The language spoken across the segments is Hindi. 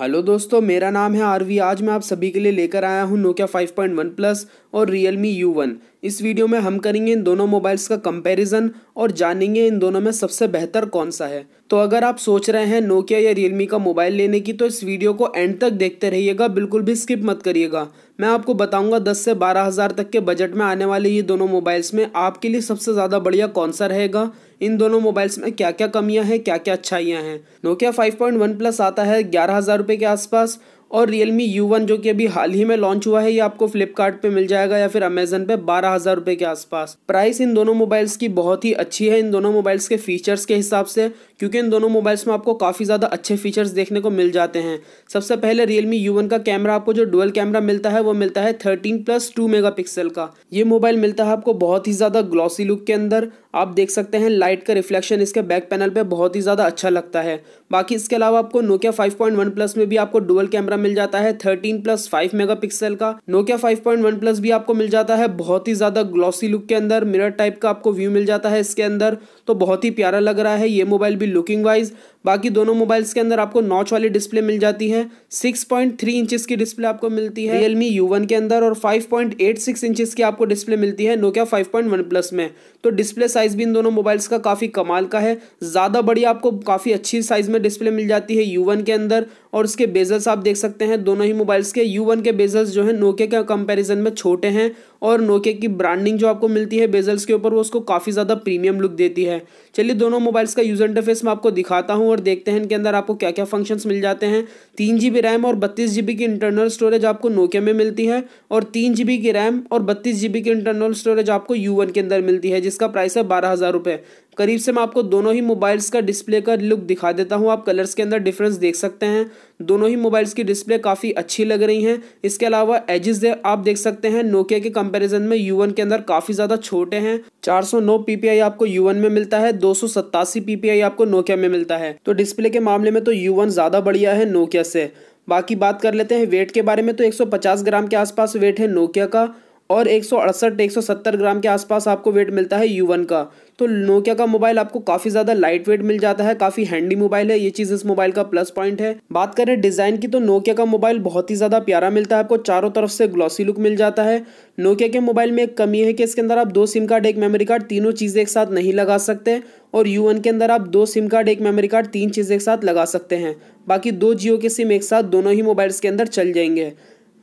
हेलो दोस्तों मेरा नाम है आरवी आज मैं आप सभी के लिए लेकर आया हूँ नोकिया 5.1 प्लस और रियलमी वन इस वीडियो में हम करेंगे इन दोनों मोबाइल्स का कंपैरिजन और जानेंगे इन दोनों में सबसे बेहतर कौन सा है तो अगर आप सोच रहे हैं नोकिया या रियलमी का मोबाइल लेने की तो इस वीडियो को एंड तक देखते रहिएगा बिल्कुल भी स्किप मत करिएगा मैं आपको बताऊँगा दस से बारह हज़ार तक के बजट में आने वाले ये दोनों मोबाइल्स में आपके लिए सबसे ज़्यादा बढ़िया कौन सा रहेगा इन दोनों मोबाइल्स में क्या क्या कमियां हैं क्या क्या अच्छाइयां हैं Nokia five point one plus आता है ग्यारह हज़ार रुपये के आसपास और यू वन जो कि अभी हाल ही में लॉन्च हुआ है ये आपको फ्लिपकार्ट पे मिल जाएगा या फिर अमेजन पे बारह हज़ार रुपये के आसपास प्राइस इन दोनों मोबाइल्स की बहुत ही अच्छी है इन दोनों मोबाइल्स के फीचर्स के हिसाब से क्योंकि इन दोनों मोबाइल्स में आपको काफ़ी ज़्यादा अच्छे फीचर्स देखने को मिल जाते हैं सबसे पहले यू वन का कैमरा आपको जो डुअल कैमरा मिलता है वो मिलता है थर्टीन प्लस टू मेगा का ये मोबाइल मिलता है आपको बहुत ही ज़्यादा ग्लॉसी लुक के अंदर आप देख सकते हैं लाइट का रिफ्लेक्शन इसके बैक पैनल पे बहुत ही ज़्यादा अच्छा लगता है बाकी इसके अलावा आपको नोकिया 5.1 प्लस में भी आपको डुअल कैमरा मिल जाता है 13 प्लस 5 मेगापिक्सल का नोकिया 5.1 प्लस भी आपको मिल जाता है बहुत ही ज़्यादा ग्लॉसी लुक के अंदर मिरर टाइप का आपको व्यू मिल जाता है इसके अंदर तो बहुत ही प्यारा लग रहा है ये मोबाइल भी लुकिंग वाइज बाकी दोनों मोबाइल्स के अंदर आपको नॉच वाली डिस्प्ले मिल जाती है 6.3 पॉइंट इंचेस की डिस्प्ले आपको मिलती है रियलमी यू के अंदर और 5.86 पॉइंट इंचेस की आपको डिस्प्ले मिलती है नोकिया 5.1 प्लस में तो डिस्प्ले साइज साइज़ भी इन दोनों मोबाइल्स का काफ़ी कमाल का है ज़्यादा बड़ी आपको काफ़ी अच्छी साइज़ में डिस्प्ले मिल जाती है यू के अंदर और उसके बेजल्स आप देख सकते हैं दोनों ही मोबाइल्स के यू के बेजल्स जो है नोके के कंपेरिजन में छोटे हैं और नोकिया की ब्रांडिंग जो आपको मिलती है बेजल्स के ऊपर वो उसको काफ़ी ज़्यादा प्रीमियम लुक देती है चलिए दोनों मोबाइल्स का यूज़र इंटरफेस मैं आपको दिखाता हूँ और देखते हैं इनके अंदर आपको क्या क्या फंक्शंस मिल जाते हैं तीन जी रैम और बत्तीस जी की इंटरनल स्टोरेज आपको नोकिया में मिलती है और तीन जी की रैम और बत्तीस जी की इंटरनल स्टोरेज आपको यू के अंदर मिलती है जिसका प्राइस है बारह हज़ार रुपये करीब से मैं आपको दोनों ही मोबाइल्स का डिस्प्ले का लुक दिखा देता हूँ आप कलर्स के अंदर डिफरेंस देख सकते हैं दोनों ही मोबाइल्स की डिस्प्ले काफ़ी अच्छी लग रही हैं इसके अलावा एजेस आप देख सकते हैं नोकिया के कंपैरिजन में यू के अंदर काफ़ी ज़्यादा छोटे हैं 409 पीपीआई आपको यू में मिलता है दो पीपीआई आपको नोकिया में मिलता है तो डिस्प्ले के मामले में तो यू ज़्यादा बढ़िया है नोकिया से बाकी बात कर लेते हैं वेट के बारे में तो एक ग्राम के आसपास वेट है नोकिया का और सौ सत्तर ग्राम के आसपास आपको वेट मिलता है यू वन का तो नोकिया का मोबाइल आपको काफ़ी ज़्यादा लाइट वेट मिल जाता है काफ़ी हैंडी मोबाइल है ये चीज़ इस मोबाइल का प्लस पॉइंट है बात करें डिज़ाइन की तो नोकिया का मोबाइल बहुत ही ज़्यादा प्यारा मिलता है आपको चारों तरफ से ग्लॉसी लुक मिल जाता है नोकिया के मोबाइल में एक कमी है कि इसके अंदर आप दो सिम कार्ड एक मेमोरी कार्ड तीनों चीज़ें एक साथ नहीं लगा सकते और यू के अंदर आप दो सिम कार्ड एक मेमोरी कार्ड तीन चीज़ें एक साथ लगा सकते हैं बाकी दो जियो के सिम एक साथ दोनों ही मोबाइल्स के अंदर चल जाएंगे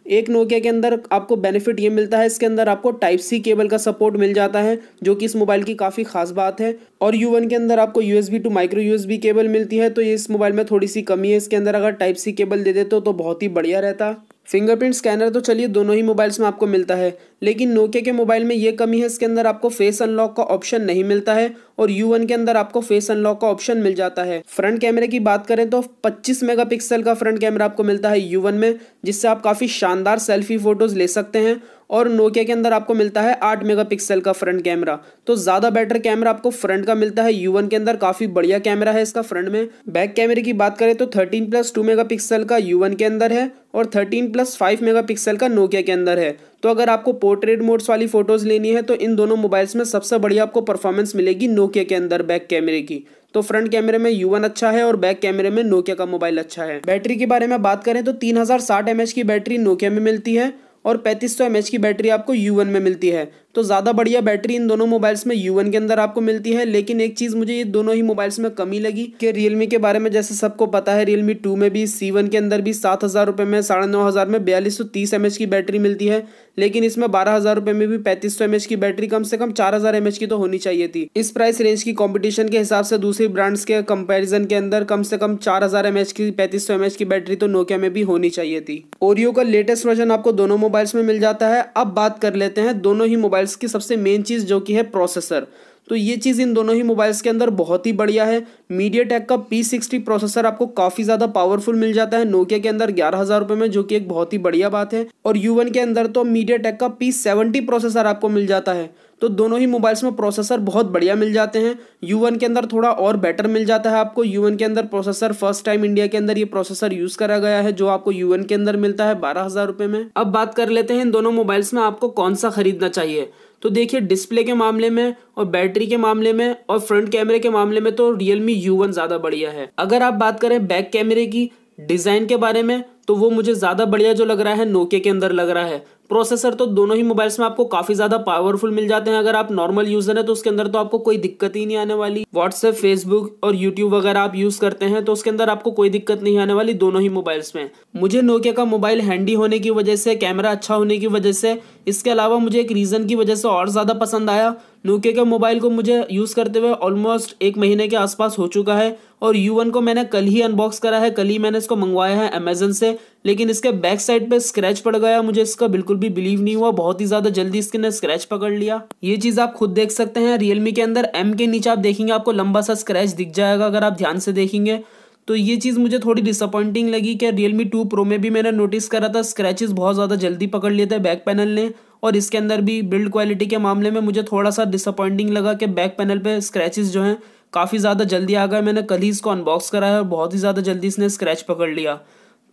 एक नोकिया के अंदर आपको बेनिफिट ये मिलता है इसके अंदर आपको टाइप सी केबल का सपोर्ट मिल जाता है जो कि इस मोबाइल की काफ़ी खास बात है और यू वन के अंदर आपको U S B to micro U B cable मिलती है तो ये इस मोबाइल में थोड़ी सी कमी है इसके अंदर अगर टाइप सी केबल दे देते तो, तो बहुत ही बढ़िया रहता फिंगरप्रिंट स्कैनर तो चलिए दोनों ही मोबाइल्स में आपको मिलता है लेकिन नोकिया के मोबाइल में ये कमी है इसके अंदर आपको फेस अनलॉक का ऑप्शन नहीं मिलता है और यू के अंदर आपको फेस अनलॉक का ऑप्शन मिल जाता है फ्रंट कैमरे की बात करें तो 25 मेगापिक्सल का फ्रंट कैमरा आपको मिलता है यू में जिससे आप काफ़ी शानदार सेल्फी फ़ोटोज़ ले सकते हैं और नोकिया के अंदर आपको मिलता है 8 मेगापिक्सल का फ्रंट कैमरा तो ज़्यादा बेटर कैमरा आपको फ्रंट का मिलता है यू के अंदर काफ़ी बढ़िया कैमरा है इसका फ्रंट में बैक कैमरे की बात करें तो थर्टीन प्लस टू मेगा का यू के अंदर है और थर्टीन प्लस फाइव मेगा का नोकिया के अंदर है तो अगर आपको पोर्ट्रेट मोड्स वाली फ़ोटोज़ लेनी है तो इन दोनों मोबाइल्स में सबसे बढ़िया आपको परफॉर्मेंस मिलेगी नोकिया के अंदर बैक कैमरे की तो फ्रंट कैमरे में यू अच्छा है और बैक कैमरे में नोकिया का मोबाइल अच्छा है बैटरी के बारे में बात करें तो तीन हज़ार की बैटरी नोकिया में मिलती है और पैंतीस सौ की बैटरी आपको यू में मिलती है तो ज़्यादा बढ़िया बैटरी इन दोनों मोबाइल्स में यू के अंदर आपको मिलती है लेकिन एक चीज़ मुझे ये दोनों ही मोबाइल्स में कमी लगी कि रियलमी के बारे में जैसे सबको पता है रियलमी टू में भी सी के अंदर भी सात हज़ार रुपये में साढ़े नौ हज़ार में बयालीस सौ तीस एम की बैटरी मिलती है लेकिन इसमें बारह हज़ार रुपये में भी पैंतीस सौ की बैटरी कम से कम चार हज़ार की तो होनी चाहिए थी इस प्राइस रेंज की कॉम्पिटिशन के हिसाब से दूसरी ब्रांड्स के कंपेरिजन के अंदर कम से कम चार हज़ार एम की पैंतीस सौ की बैटरी तो नोकिया में भी होनी चाहिए थी ओरियो का लेटेस्ट वर्जन आपको दोनों मोबाइल्स में मिल जाता है अब बात कर लेते हैं दोनों ही मोबाइल की सबसे मेन चीज़ जो कि है प्रोसेसर तो ये चीज़ इन दोनों ही मोबाइल्स के अंदर बहुत ही बढ़िया है मीडिया टेक का पी सिक्सटी प्रोसेसर आपको काफ़ी ज़्यादा पावरफुल मिल जाता है नोकिया के अंदर ग्यारह हज़ार रुपये में जो कि एक बहुत ही बढ़िया बात है और यू के अंदर तो मीडिया टेक का पी सेवेंटी प्रोसेसर आपको मिल जाता है तो दोनों ही मोबाइल्स में प्रोसेसर बहुत बढ़िया मिल जाते हैं यू वन के अंदर थोड़ा और बेटर मिल जाता है आपको यू के अंदर प्रोसेसर फर्स्ट टाइम इंडिया के अंदर ये प्रोसेसर यूज़ करा गया है जो आपको यू के अंदर मिलता है बारह हज़ार रुपये में अब बात कर लेते हैं इन दोनों मोबाइल्स में आपको कौन सा खरीदना चाहिए तो देखिए डिस्प्ले के मामले में और बैटरी के मामले में और फ्रंट कैमरे के मामले में तो रियलमी यू वन ज़्यादा बढ़िया है अगर आप बात करें बैक कैमरे की डिज़ाइन के बारे में तो वो मुझे ज़्यादा बढ़िया जो लग रहा है नोके के अंदर लग रहा है प्रोसेसर तो दोनों ही मोबाइल्स में आपको काफी ज्यादा पावरफुल मिल जाते हैं अगर आप नॉर्मल यूजर है तो उसके अंदर तो आपको कोई दिक्कत ही नहीं आने वाली व्हाट्सएप फेसबुक और यूट्यूब वगैरह आप यूज करते हैं तो उसके अंदर आपको कोई दिक्कत नहीं आने वाली दोनों ही मोबाइल्स में मुझे नोकिया का मोबाइल हैंडी होने की वजह से कैमरा अच्छा होने की वजह से इसके अलावा मुझे एक रीजन की वजह से और ज्यादा पसंद आया नोकिया के मोबाइल को मुझे यूज़ करते हुए ऑलमोस्ट एक महीने के आसपास हो चुका है और यू वन को मैंने कल ही अनबॉक्स करा है कल ही मैंने इसको मंगवाया है अमेजन से लेकिन इसके बैक साइड पे स्क्रैच पड़ गया मुझे इसका बिल्कुल भी बिलीव नहीं हुआ बहुत ही ज़्यादा जल्दी इसके ने स्क्रैच पकड़ लिया ये चीज़ आप खुद देख सकते हैं रियलमी के अंदर एम के नीचे आप देखेंगे आपको लंबा सा स्क्रैच दिख जाएगा अगर आप ध्यान से देखेंगे तो ये चीज़ मुझे थोड़ी डिसअपॉइंटिंग लगी कि रियलमी टू प्रो में भी मैंने नोटिस करा था स्क्रैचेस बहुत ज़्यादा जल्दी पकड़ लिए थे बैक पैनल ने और इसके अंदर भी बिल्ड क्वालिटी के मामले में मुझे थोड़ा सा डिसअपॉइंटिंग लगा कि बैक पैनल पे स्क्रैचेस जो हैं काफ़ी ज़्यादा जल्दी आ गए मैंने कल ही इसको अनबॉक्स कराया और बहुत ही ज़्यादा जल्दी इसने स्क्रैच पकड़ लिया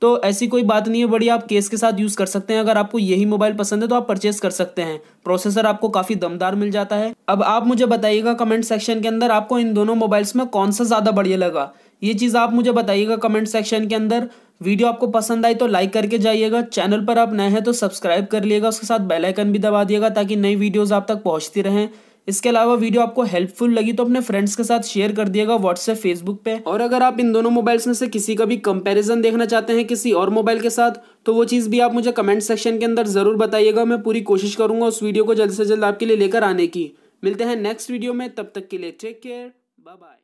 तो ऐसी कोई बात नहीं है बड़ी आप केस के साथ यूज़ कर सकते हैं अगर आपको यही मोबाइल पसंद है तो आप परचेस कर सकते हैं प्रोसेसर आपको काफ़ी दमदार मिल जाता है अब आप मुझे बताइएगा कमेंट सेक्शन के अंदर आपको इन दोनों मोबाइल्स में कौन सा ज़्यादा बढ़िया लगा ये चीज़ आप मुझे बताइएगा कमेंट सेक्शन के अंदर वीडियो आपको पसंद आई तो लाइक करके जाइएगा चैनल पर आप नए हैं तो सब्सक्राइब कर लिएगा उसके साथ बेल आइकन भी दबा दिएगा ताकि नई वीडियोस आप तक पहुंचती रहें इसके अलावा वीडियो आपको हेल्पफुल लगी तो अपने फ्रेंड्स के साथ शेयर कर दिएगा व्हाट्सएप फेसबुक पे और अगर आप इन दोनों मोबाइल्स में से किसी का भी कंपैरिजन देखना चाहते हैं किसी और मोबाइल के साथ तो वो चीज़ भी आप मुझे कमेंट सेक्शन के अंदर ज़रूर बताइएगा मैं पूरी कोशिश करूँगा उस वीडियो को जल्द से जल्द आपके लिए लेकर आने की मिलते हैं नेक्स्ट वीडियो में तब तक के लिए टेक केयर बाय बाय